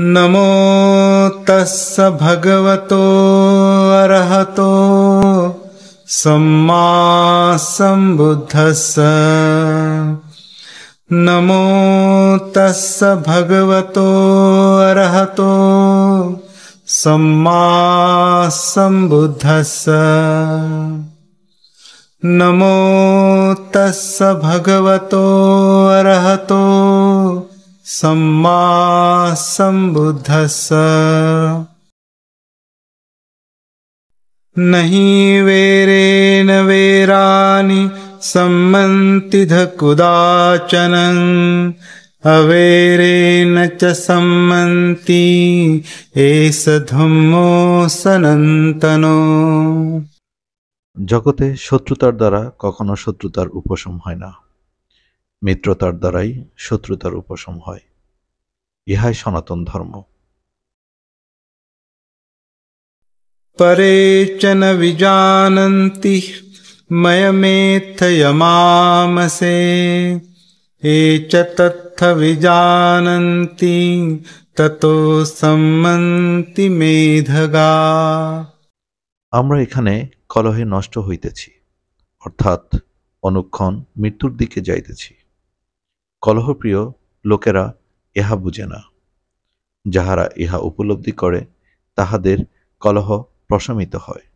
नमो तस्स भगवतो अरहतो सम्बुद्धस्स नमो तस्स भगवतो अरहतो सम्बुद्धस्स नमो तस्स भगवतो अरहतो सम्मा सम्बुद्धस्स नहि वेरेण वेराणि सम्मन्तिधकुदाचनम् अवेरेण च सम्मन्ति एष धम्मो सनन्तनो জগতে শত্রুতার দ্বারা কখনো শত্রুতার উপশম হয় না মিত্রতার দ্বারাই শত্রুতার উপশম হয় ইহাই সনাতন ধর্ম পরে চন বিজানন্তি ময়মেথয়মামসে এ চ তথ্য বিজানন্তি ততো সম্মন্তি মেধগা আমরা এখানে কলহে নষ্ট হইতেছি অর্থাৎ অনুক্ষণ মৃত্যুর দিকে যাইতেছি কলহপ্রিয় লোকেরা ইহা বুঝে না যাহারা ইহা উপলব্ধি করে তাহাদের কলহ প্রশমিত হয়